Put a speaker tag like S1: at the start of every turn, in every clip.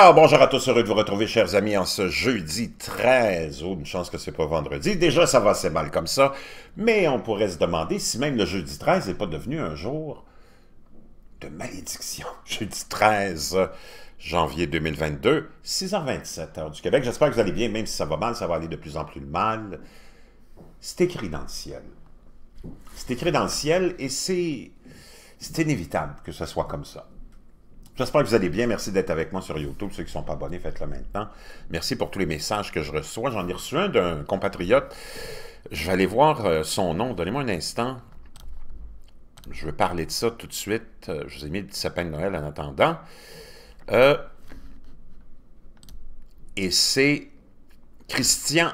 S1: Alors, bonjour à tous, heureux de vous retrouver, chers amis, en ce jeudi 13 ou Une chance que c'est pas vendredi. Déjà, ça va assez mal comme ça, mais on pourrait se demander si même le jeudi 13 n'est pas devenu un jour de malédiction. Jeudi 13 janvier 2022, 6h27, heure du Québec. J'espère que vous allez bien, même si ça va mal, ça va aller de plus en plus mal. C'est écrit dans le ciel. C'est écrit dans le ciel et c'est inévitable que ce soit comme ça. J'espère que vous allez bien. Merci d'être avec moi sur YouTube. Ceux qui ne sont pas abonnés, faites-le maintenant. Merci pour tous les messages que je reçois. J'en ai reçu un d'un compatriote. Je vais aller voir euh, son nom. Donnez-moi un instant. Je vais parler de ça tout de suite. Euh, je vous ai mis le petit sapin de Noël en attendant. Euh, et c'est Christian.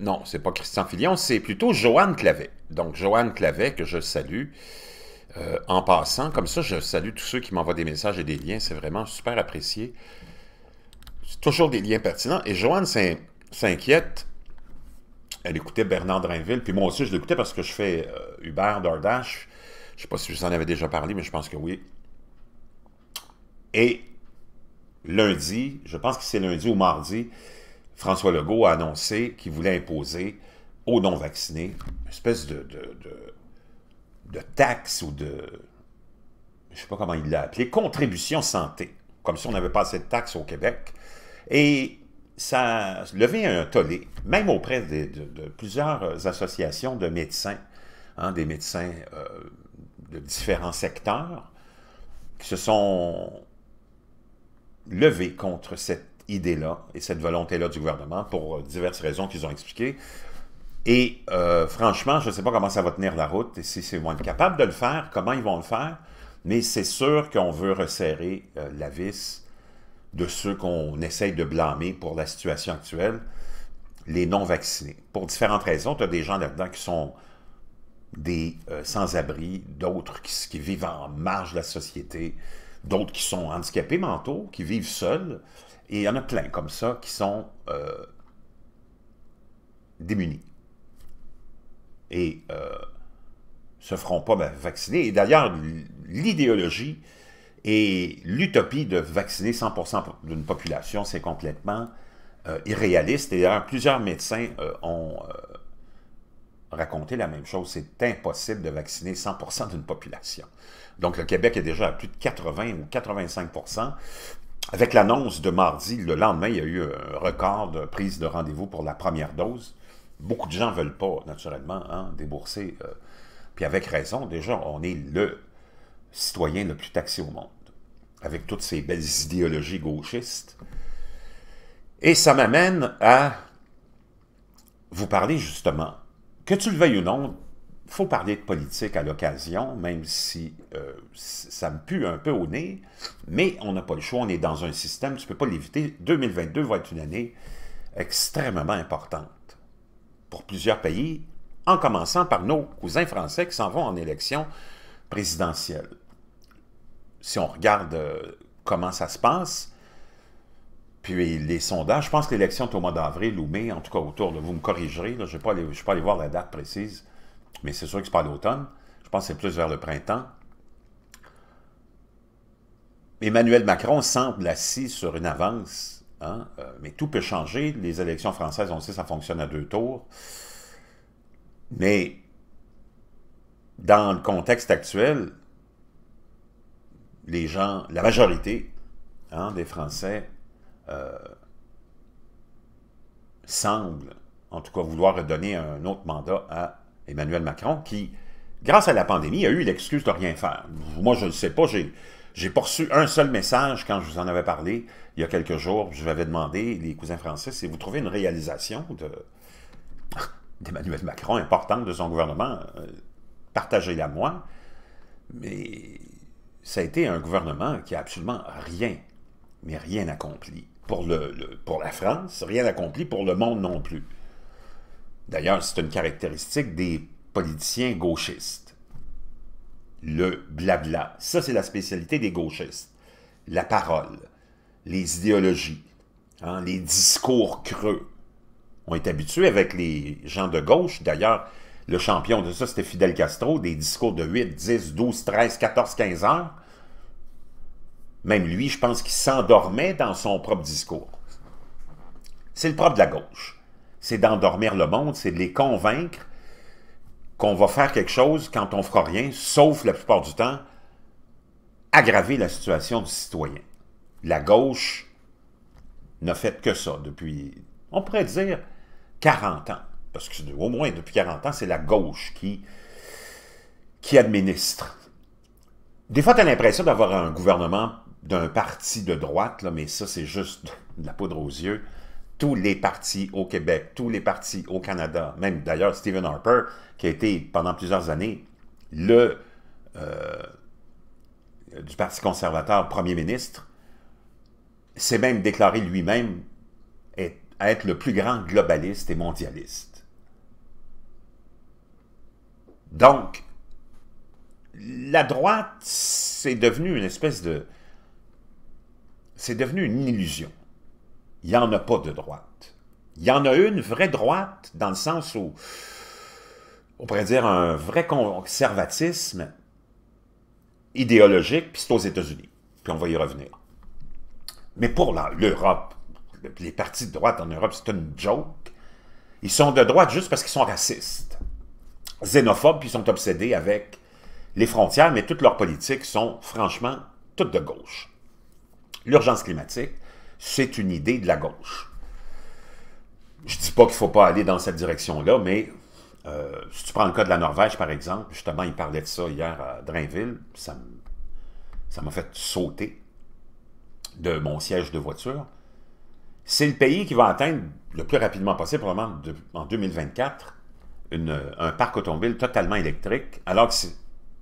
S1: Non, c'est pas Christian Filion. c'est plutôt Joanne Clavet. Donc, Joanne Clavet, que je salue. Euh, en passant, comme ça, je salue tous ceux qui m'envoient des messages et des liens. C'est vraiment super apprécié. C'est toujours des liens pertinents. Et Joanne s'inquiète. Elle écoutait Bernard Drainville. Puis moi aussi, je l'écoutais parce que je fais euh, Hubert Uber, Je ne sais pas si je vous en avais déjà parlé, mais je pense que oui. Et lundi, je pense que c'est lundi ou mardi, François Legault a annoncé qu'il voulait imposer aux non-vaccinés une espèce de de taxes ou de, je ne sais pas comment il l'a appelé, contributions santé, comme si on n'avait pas cette taxe au Québec. Et ça a levé un tollé, même auprès de, plusieurs associations de médecins, hein, des médecins euh, de différents secteurs, qui se sont levés contre cette idée-là et cette volonté-là du gouvernement pour diverses raisons qu'ils ont expliquées. Et euh, franchement, je ne sais pas comment ça va tenir la route et si c'est moins capable de le faire, comment ils vont le faire, mais c'est sûr qu'on veut resserrer euh, la vis de ceux qu'on essaye de blâmer pour la situation actuelle, les non-vaccinés. Pour différentes raisons, tu as des gens là-dedans qui sont des euh, sans-abri, d'autres qui, vivent en marge de la société, d'autres qui sont handicapés mentaux, qui vivent seuls, et il y en a plein comme ça qui sont démunis et euh, se feront pas vacciner. Et d'ailleurs, l'idéologie et l'utopie de vacciner 100% d'une population, c'est complètement euh, irréaliste. Et d'ailleurs, plusieurs médecins euh, ont raconté la même chose. C'est impossible de vacciner 100% d'une population. Donc, le Québec est déjà à plus de 80 ou 85%. Avec l'annonce de mardi, le lendemain, il y a eu un record de prise de rendez-vous pour la première dose beaucoup de gens ne veulent pas, naturellement, hein, débourser. Euh. puis avec raison, déjà, on est le citoyen le plus taxé au monde, avec toutes ces belles idéologies gauchistes. Et ça m'amène à vous parler justement, que tu le veuilles ou non, il faut parler de politique à l'occasion, même si euh, ça me pue un peu au nez, mais on n'a pas le choix, on est dans un système, tu ne peux pas l'éviter. 2022 va être une année extrêmement importante pour plusieurs pays, en commençant par nos cousins français qui s'en vont en élection présidentielle. Si on regarde euh, comment ça se passe, puis les sondages, je pense que l'élection est au mois d'avril ou mai, en tout cas autour de vous me corrigerez, je ne vais, pas aller voir la date précise, mais c'est sûr que ce n'est pas l'automne, je pense que c'est plus vers le printemps. Emmanuel Macron semble assis sur une avance Hein, euh, mais tout peut changer. Les élections françaises, on sait, ça fonctionne à deux tours. Mais dans le contexte actuel, les gens, la majorité hein, des Français euh, semblent, en tout cas, vouloir redonner un autre mandat à Emmanuel Macron, qui, grâce à la pandémie, a eu l'excuse de rien faire. Moi, je ne sais pas, j'ai j'ai pas un seul message quand je vous en avais parlé il y a quelques jours. Je vous avais demandé, les cousins français, si vous trouvez une réalisation d'Emmanuel Macron importante de son gouvernement, euh, partagez-la moi. Mais ça a été un gouvernement qui a absolument rien, mais rien accompli. Pour, le, pour la France, rien accompli pour le monde non plus. D'ailleurs, c'est une caractéristique des politiciens gauchistes le blabla. Ça, c'est la spécialité des gauchistes. La parole, les idéologies, hein, les discours creux. On est habitué avec les gens de gauche. D'ailleurs, le champion de ça, c'était Fidel Castro, des discours de 8, 10, 12, 13, 14, 15 heures. Même lui, je pense qu'il s'endormait dans son propre discours. C'est le propre de la gauche. C'est d'endormir le monde, c'est de les convaincre qu'on va faire quelque chose quand on fera rien, sauf la plupart du temps, aggraver la situation du citoyen. La gauche n'a fait que ça depuis, on pourrait dire, 40 ans. Parce que au moins depuis 40 ans, c'est la gauche qui, qui administre. Des fois, tu as l'impression d'avoir un gouvernement d'un parti de droite, mais ça, c'est juste de la poudre aux yeux tous les partis au Québec, tous les partis au Canada, même d'ailleurs Stephen Harper, qui a été pendant plusieurs années le euh, du Parti conservateur premier ministre, s'est même déclaré lui-même être le plus grand globaliste et mondialiste. Donc, la droite, c'est devenu une espèce de... C'est devenu une illusion il n'y en a pas de droite. Il y en a une vraie droite dans le sens où, on pourrait dire, un vrai conservatisme idéologique, puis c'est aux États-Unis. Puis on va y revenir. Mais pour l'Europe, les partis de droite en Europe, c'est une joke. Ils sont de droite juste parce qu'ils sont racistes, xénophobes, puis ils sont obsédés avec les frontières, mais toutes leurs politiques sont franchement toutes de gauche. L'urgence climatique, c'est une idée de la gauche. Je ne dis pas qu'il ne faut pas aller dans cette direction-là, mais euh, si tu prends le cas de la Norvège, par exemple, justement, il parlait de ça hier à Drainville, ça m'a fait sauter de mon siège de voiture. C'est le pays qui va atteindre le plus rapidement possible, probablement en 2024, un parc automobile totalement électrique, alors que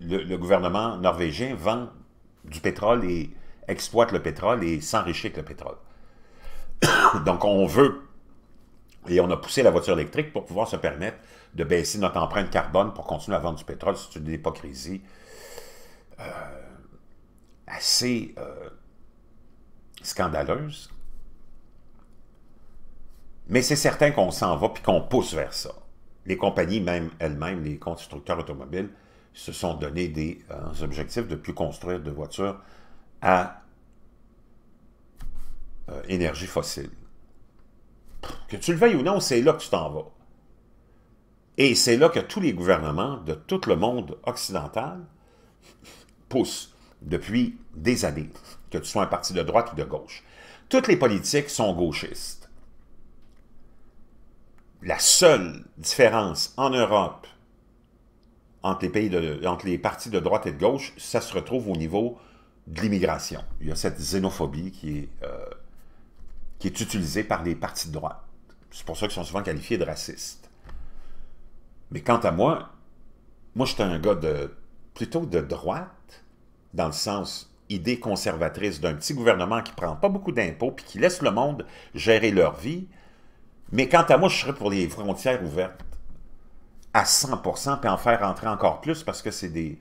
S1: le, le, gouvernement norvégien vend du pétrole et exploite le pétrole et s'enrichit avec le pétrole. Donc, on veut, et on a poussé la voiture électrique pour pouvoir se permettre de baisser notre empreinte carbone pour continuer à vendre du pétrole. C'est une hypocrisie euh, assez euh, scandaleuse. Mais c'est certain qu'on s'en va puis qu'on pousse vers ça. Les compagnies, même elles-mêmes, les constructeurs automobiles, se sont donné des euh, objectifs de plus construire de voitures à euh, énergie fossile. Que tu le veuilles ou non, c'est là que tu t'en vas. Et c'est là que tous les gouvernements de tout le monde occidental poussent depuis des années, que tu sois un parti de droite ou de gauche. Toutes les politiques sont gauchistes. La seule différence en Europe entre les, pays de, les partis de droite et de gauche, ça se retrouve au niveau de l'immigration. Il y a cette xénophobie qui est euh, qui est utilisé par les partis de droite. C'est pour ça qu'ils sont souvent qualifiés de racistes. Mais quant à moi, moi j'étais un gars de plutôt de droite, dans le sens idée conservatrice d'un petit gouvernement qui prend pas beaucoup d'impôts puis qui laisse le monde gérer leur vie. Mais quant à moi, je serais pour les frontières ouvertes à 100% puis en faire entrer encore plus parce que c'est des,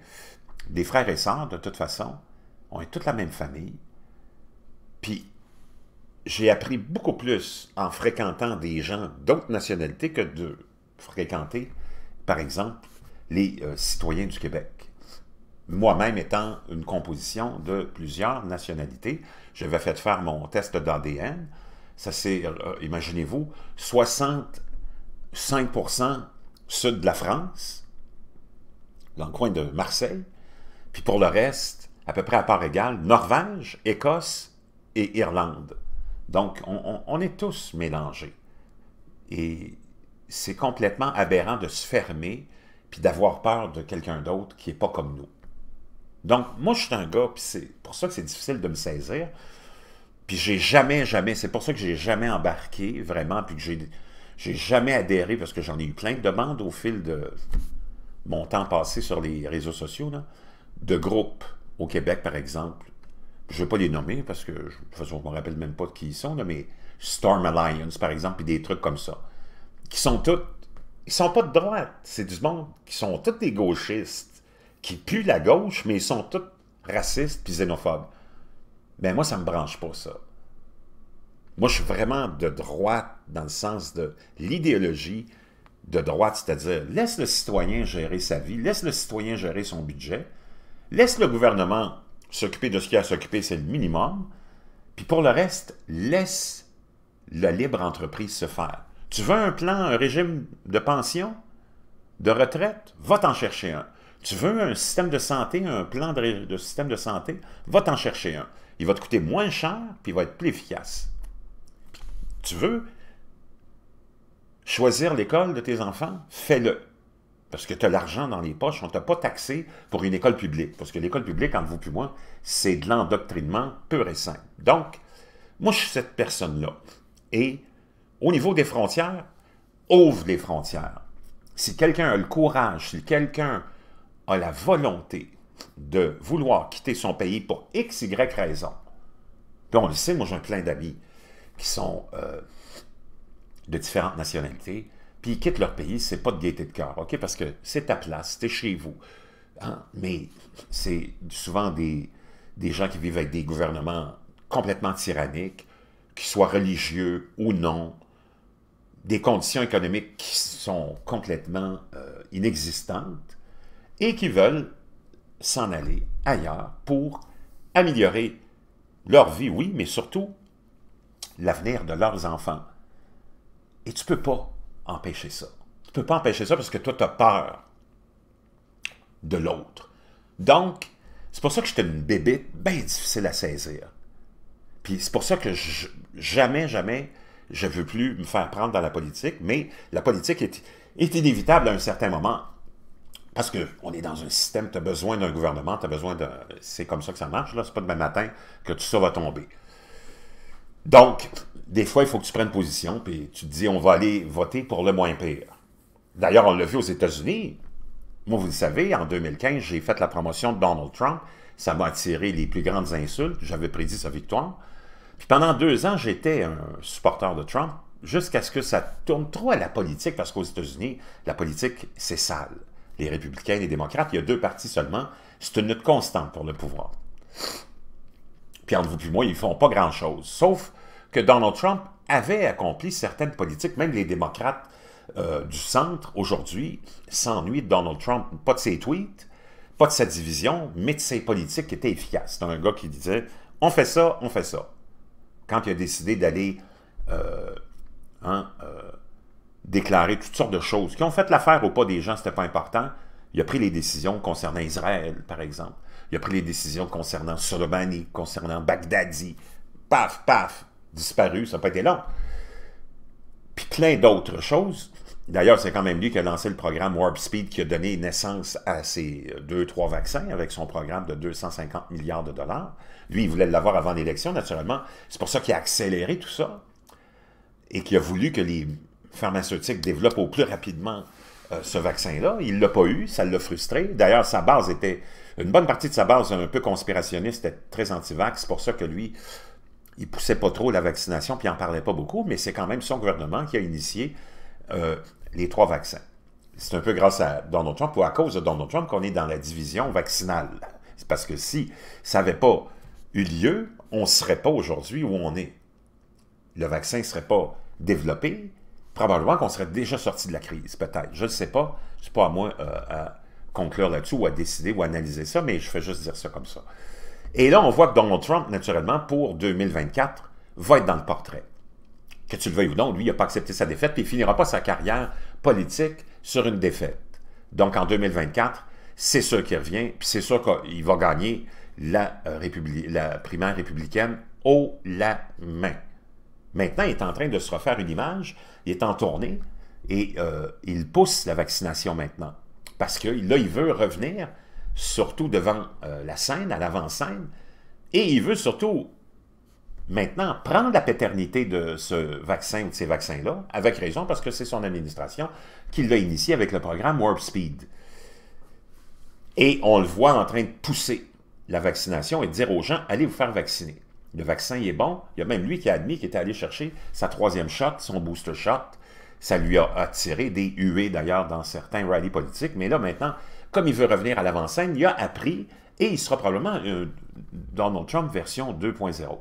S1: des frères et sœurs de toute façon. On est toute la même famille. Puis j'ai appris beaucoup plus en fréquentant des gens d'autres nationalités que de fréquenter, par exemple, les euh, citoyens du Québec. Moi-même étant une composition de plusieurs nationalités, j'avais fait faire mon test d'ADN. Ça c'est, euh, imaginez-vous, 65% sud de la France, dans le coin de Marseille, puis pour le reste, à peu près à part égale, Norvège, Écosse et Irlande. Donc, on, est tous mélangés. Et c'est complètement aberrant de se fermer puis d'avoir peur de quelqu'un d'autre qui n'est pas comme nous. Donc, moi, je suis un gars, puis c'est pour ça que c'est difficile de me saisir. Puis j'ai jamais, jamais, c'est pour ça que j'ai jamais embarqué vraiment, puis que j'ai, j'ai jamais adhéré parce que j'en ai eu plein de demandes au fil de mon temps passé sur les réseaux sociaux, de groupes au Québec, par exemple, je ne vais pas les nommer parce que, de toute façon, je ne me rappelle même pas de qui ils sont, là, mais Storm Alliance, par exemple, et des trucs comme ça, qui sont toutes, ils sont pas de droite, c'est du monde qui sont tous des gauchistes, qui puent la gauche, mais ils sont tous racistes et xénophobes. Mais ben, moi, ça me branche pas, ça. Moi, je suis vraiment de droite dans le sens de l'idéologie de droite, c'est-à-dire laisse le citoyen gérer sa vie, laisse le citoyen gérer son budget, laisse le gouvernement s'occuper de ce qu'il y a à s'occuper, c'est le minimum. Puis pour le reste, laisse la libre entreprise se faire. Tu veux un plan, un régime de pension, de retraite? Va t'en chercher un. Tu veux un système de santé, un plan de, système de santé? Va t'en chercher un. Il va te coûter moins cher, puis il va être plus efficace. Tu veux choisir l'école de tes enfants? Fais-le. Parce que tu as l'argent dans les poches, on ne t'a pas taxé pour une école publique. Parce que l'école publique, entre vous et moi, c'est de l'endoctrinement pur et simple. Donc, moi, je suis cette personne-là. Et au niveau des frontières, ouvre les frontières. Si quelqu'un a le courage, si quelqu'un a la volonté de vouloir quitter son pays pour X, Y raison, puis on le sait, moi j'ai plein d'amis qui sont euh, de différentes nationalités, puis ils quittent leur pays, c'est pas de gaieté de cœur, OK? Parce que c'est ta place, c'est chez vous. Hein? Mais c'est souvent des, des gens qui vivent avec des gouvernements complètement tyranniques, qu'ils soient religieux ou non, des conditions économiques qui sont complètement euh, inexistantes et qui veulent s'en aller ailleurs pour améliorer leur vie, oui, mais surtout l'avenir de leurs enfants. Et tu peux pas empêcher ça. Tu ne peux pas empêcher ça parce que toi, tu as peur de l'autre. Donc, c'est pour ça que j'étais une bébête bien difficile à saisir. Puis c'est pour ça que jamais, jamais, je veux plus me faire prendre dans la politique, mais la politique est, inévitable à un certain moment. Parce qu'on est dans un système, tu as besoin d'un gouvernement, tu as besoin de... C'est comme ça que ça marche, là. C'est pas demain matin que tout ça va tomber. Donc, des fois, il faut que tu prennes position, puis tu te dis, on va aller voter pour le moins pire. D'ailleurs, on l'a vu aux États-Unis. Moi, vous le savez, en 2015, j'ai fait la promotion de Donald Trump. Ça m'a attiré les plus grandes insultes. J'avais prédit sa victoire. Puis pendant deux ans, j'étais un supporter de Trump jusqu'à ce que ça tourne trop à la politique, parce qu'aux États-Unis, la politique, c'est sale. Les républicains et les démocrates, il y a deux partis seulement. C'est une lutte constante pour le pouvoir. Puis entre vous et moi, ils font pas grand-chose, sauf que Donald Trump avait accompli certaines politiques, même les démocrates euh, du centre aujourd'hui s'ennuient de Donald Trump, pas de ses tweets, pas de sa division, mais de ses politiques qui étaient efficaces. C'est un gars qui disait on fait ça, on fait ça. Quand il a décidé d'aller euh, hein, euh, déclarer toutes sortes de choses qui ont fait l'affaire ou pas des gens, c'était pas important. Il a pris les décisions concernant Israël, par exemple. Il a pris les décisions concernant Soleimani, concernant Baghdadi. Paf, paf, disparu, ça n'a pas été long. Puis plein d'autres choses. D'ailleurs, c'est quand même lui qui a lancé le programme Warp Speed qui a donné naissance à ces deux, trois vaccins avec son programme de 250 milliards de dollars. Lui, il voulait l'avoir avant l'élection, naturellement. C'est pour ça qu'il a accéléré tout ça et qu'il a voulu que les pharmaceutiques développent au plus rapidement euh, ce vaccin-là. Il ne l'a pas eu, ça l'a frustré. D'ailleurs, sa base était, une bonne partie de sa base un peu conspirationniste, était très anti-vax. C'est pour ça que lui, il poussait pas trop la vaccination, puis il n'en parlait pas beaucoup, mais c'est quand même son gouvernement qui a initié euh, les trois vaccins. C'est un peu grâce à Donald Trump ou à cause de Donald Trump qu'on est dans la division vaccinale. C'est parce que si ça n'avait pas eu lieu, on ne serait pas aujourd'hui où on est. Le vaccin ne serait pas développé. Probablement qu'on serait déjà sorti de la crise, peut-être. Je ne sais pas. Ce n'est pas à moi euh, à conclure là-dessus ou à décider ou à analyser ça, mais je fais juste dire ça comme ça. Et là, on voit que Donald Trump, naturellement, pour 2024, va être dans le portrait. Que tu le veuilles ou non, lui, il n'a pas accepté sa défaite, puis il ne finira pas sa carrière politique sur une défaite. Donc, en 2024, c'est sûr qu'il revient, puis c'est sûr qu'il va gagner la, euh, primaire républicaine haut la main. Maintenant, il est en train de se refaire une image, il est en tournée, et euh, il pousse la vaccination maintenant. Parce que là, il veut revenir surtout devant euh, la scène, à l'avant-scène, et il veut surtout maintenant prendre la paternité de ce vaccin ou de ces vaccins-là, avec raison, parce que c'est son administration qui l'a initié avec le programme Warp Speed. Et on le voit en train de pousser la vaccination et de dire aux gens, allez vous faire vacciner. Le vaccin est bon. Il y a même lui qui a admis qu'il était allé chercher sa troisième shot, son booster shot. Ça lui a attiré des huées d'ailleurs dans certains rallyes politiques. Mais là, maintenant, comme il veut revenir à l'avant-scène, il a appris et il sera probablement euh, Donald Trump version 2.0.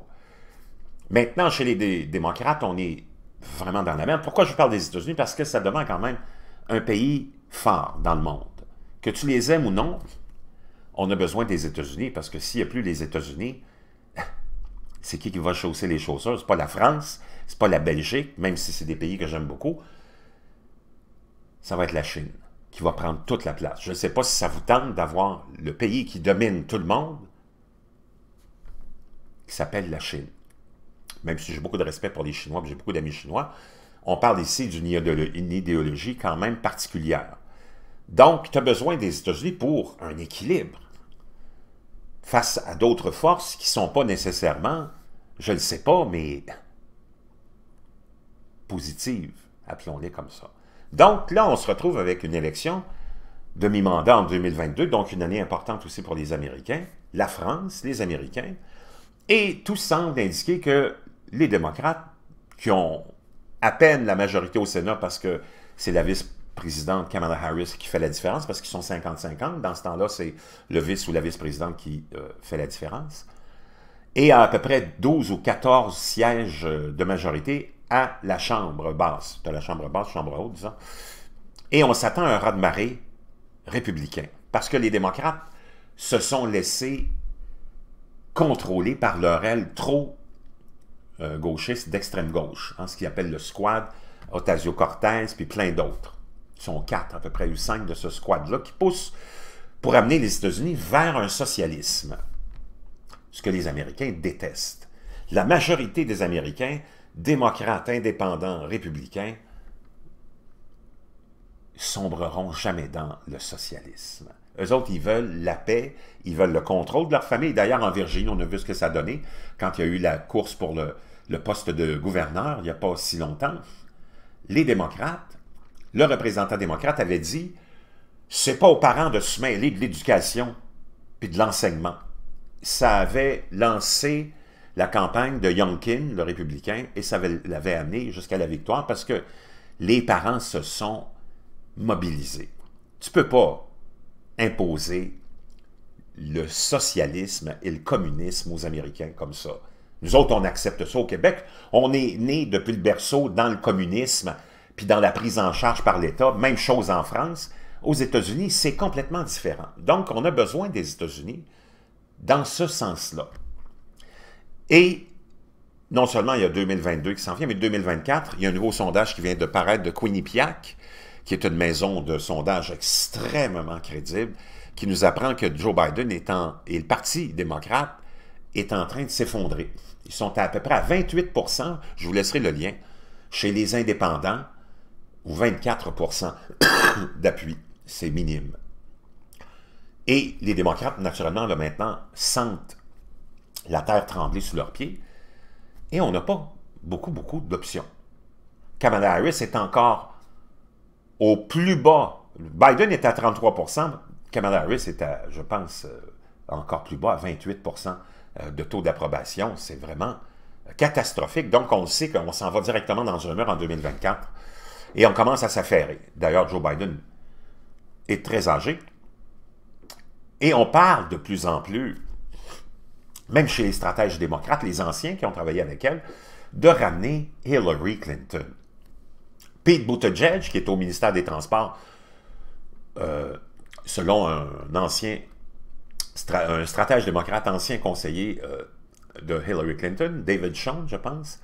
S1: Maintenant, chez les démocrates, on est vraiment dans la merde. Pourquoi je parle des États-Unis? Parce que ça demande quand même un pays fort dans le monde. Que tu les aimes ou non, on a besoin des États-Unis parce que s'il n'y a plus les États-Unis, c'est qui qui va chausser les chaussures? n'est pas la France, c'est pas la Belgique, même si c'est des pays que j'aime beaucoup. Ça va être la Chine qui va prendre toute la place. Je ne sais pas si ça vous tente d'avoir le pays qui domine tout le monde, qui s'appelle la Chine. Même si j'ai beaucoup de respect pour les Chinois, j'ai beaucoup d'amis chinois, on parle ici d'une idéologie quand même particulière. Donc, tu as besoin des États-Unis pour un équilibre face à d'autres forces qui ne sont pas nécessairement, je ne sais pas, mais positives, appelons-les comme ça. Donc là, on se retrouve avec une élection de mi-mandat en 2022, donc une année importante aussi pour les Américains, la France, les Américains, et tout semble indiquer que les démocrates, qui ont à peine la majorité au Sénat parce que c'est la vice-présidente Kamala Harris qui fait la différence, parce qu'ils sont 50-50, dans ce temps-là, c'est le vice ou la vice-présidente qui euh, fait la différence, et à peu près 12 ou 14 sièges euh, de majorité à la chambre basse. de la chambre basse, chambre haute, disons. Et on s'attend à un rat de marée républicain. Parce que les démocrates se sont laissés contrôler par leur aile trop euh, gauchiste d'extrême gauche, hein, ce qu'ils appellent le squad, Otasio Cortez, puis plein d'autres. Ils sont quatre à peu près, ou cinq de ce squad-là, qui poussent pour amener les États-Unis vers un socialisme, ce que les Américains détestent. La majorité des Américains démocrates, indépendants, républicains, sombreront jamais dans le socialisme. Eux autres, ils veulent la paix, ils veulent le contrôle de leur famille. D'ailleurs, en Virginie, on a vu ce que ça donnait quand il y a eu la course pour le, poste de gouverneur, il n'y a pas si longtemps. Les démocrates, le représentant démocrate avait dit « c'est pas aux parents de se mêler de l'éducation puis de l'enseignement ». Ça avait lancé la campagne de Youngkin, le républicain, et ça l'avait amené jusqu'à la victoire parce que les parents se sont mobilisés. Tu peux pas imposer le socialisme et le communisme aux Américains comme ça. Nous autres, on accepte ça au Québec. On est né depuis le berceau dans le communisme, puis dans la prise en charge par l'État. Même chose en France. Aux États-Unis, c'est complètement différent. Donc, on a besoin des États-Unis dans ce sens-là. Et non seulement il y a 2022 qui s'en vient, mais 2024, il y a un nouveau sondage qui vient de paraître de Quinnipiac, qui est une maison de sondage extrêmement crédible, qui nous apprend que Joe Biden est et le Parti démocrate est en train de s'effondrer. Ils sont à, peu près à 28 je vous laisserai le lien, chez les indépendants, ou 24 d'appui. C'est minime. Et les démocrates, naturellement, là, maintenant, sentent la terre tremblait sous leurs pieds, et on n'a pas beaucoup, beaucoup d'options. Kamala Harris est encore au plus bas. Biden est à 33 Kamala Harris est à, je pense, euh, encore plus bas, à 28 euh, de taux d'approbation. C'est vraiment catastrophique. Donc, on sait qu'on s'en va directement dans un mur en 2024 et on commence à s'affairer. D'ailleurs, Joe Biden est très âgé et on parle de plus en plus même chez les stratèges démocrates, les anciens qui ont travaillé avec elle, de ramener Hillary Clinton. Pete Buttigieg, qui est au ministère des Transports, euh, selon un ancien, stratège démocrate, ancien conseiller euh, de Hillary Clinton, David Sean, je pense,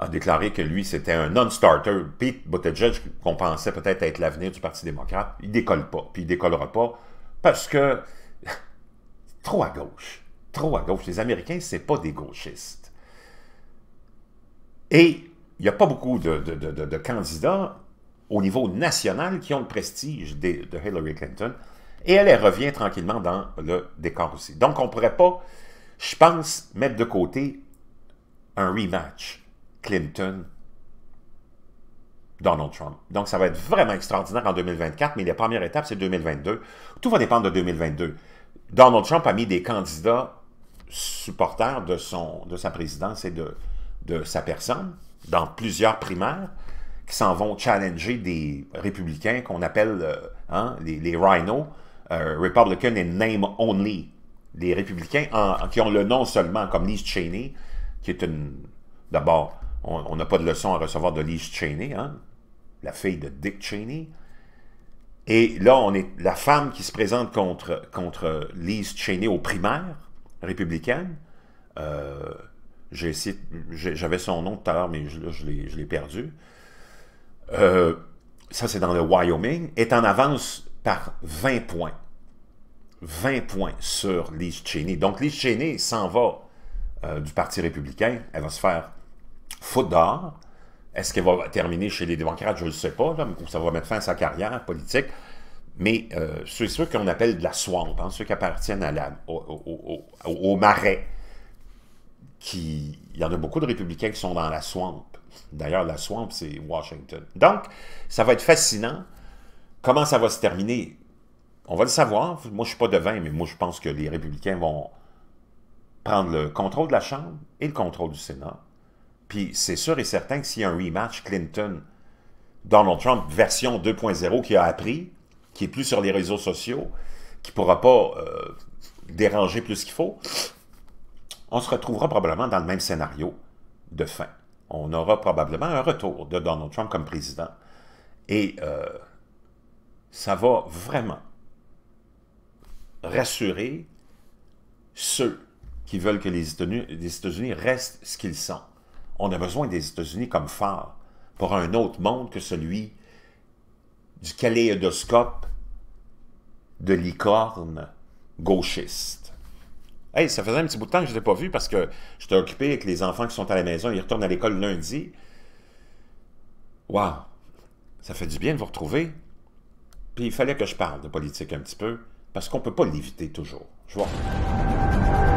S1: a déclaré que lui, c'était un non-starter. Pete Buttigieg, qu'on pensait peut-être être l'avenir du Parti démocrate, il décolle pas, puis il décollera pas, parce que trop à gauche trop à gauche. Les Américains, ce n'est pas des gauchistes. Et il n'y a pas beaucoup de, candidats au niveau national qui ont le prestige de Hillary Clinton. Et elle, elle revient tranquillement dans le décor aussi. Donc, on ne pourrait pas, je pense, mettre de côté un rematch Clinton-Donald Trump. Donc, ça va être vraiment extraordinaire en 2024, mais la première étape, c'est 2022. Tout va dépendre de 2022. Donald Trump a mis des candidats supporter de, son, de sa présidence et de, de sa personne dans plusieurs primaires qui s'en vont challenger des républicains qu'on appelle euh, hein, les, les rhinos, euh, Republican in name only. Les républicains qui ont le nom seulement, comme Liz Cheney, qui est une. D'abord, on n'a pas de leçon à recevoir de Liz Cheney, hein, la fille de Dick Cheney. Et là, on est la femme qui se présente contre, contre Liz Cheney aux primaires républicaine, euh, j'avais son nom tout à l'heure, mais je, je l'ai perdu. Euh, ça, c'est dans le Wyoming, est en avance par 20 points. 20 points sur Liz Cheney. Donc, Liz Cheney s'en va euh, du Parti républicain. Elle va se faire foutre dehors. Est-ce qu'elle va terminer chez les démocrates? Je ne le sais pas. ça va mettre fin à sa carrière politique. Mais euh, c'est ceux qu'on appelle de la swamp, hein, ceux qui appartiennent à la, au, marais, il y en a beaucoup de républicains qui sont dans la swamp. D'ailleurs, la swamp, c'est Washington. Donc, ça va être fascinant. Comment ça va se terminer? On va le savoir. Moi, je ne suis pas devin, mais moi, je pense que les républicains vont prendre le contrôle de la Chambre et le contrôle du Sénat. Puis, c'est sûr et certain que s'il y a un rematch Clinton-Donald Trump version 2.0 qui a appris, qui est plus sur les réseaux sociaux, qui ne pourra pas euh, déranger plus qu'il faut, on se retrouvera probablement dans le même scénario de fin. On aura probablement un retour de Donald Trump comme président. Et euh, ça va vraiment rassurer ceux qui veulent que les États-Unis restent ce qu'ils sont. On a besoin des États-Unis comme phare pour un autre monde que celui du kaléidoscope de licorne gauchiste. Hey, ça faisait un petit bout de temps que je ne pas vu parce que j'étais occupé avec les enfants qui sont à la maison. Ils retournent à l'école lundi. Waouh! Ça fait du bien de vous retrouver. Puis il fallait que je parle de politique un petit peu parce qu'on ne peut pas l'éviter toujours. Je vois.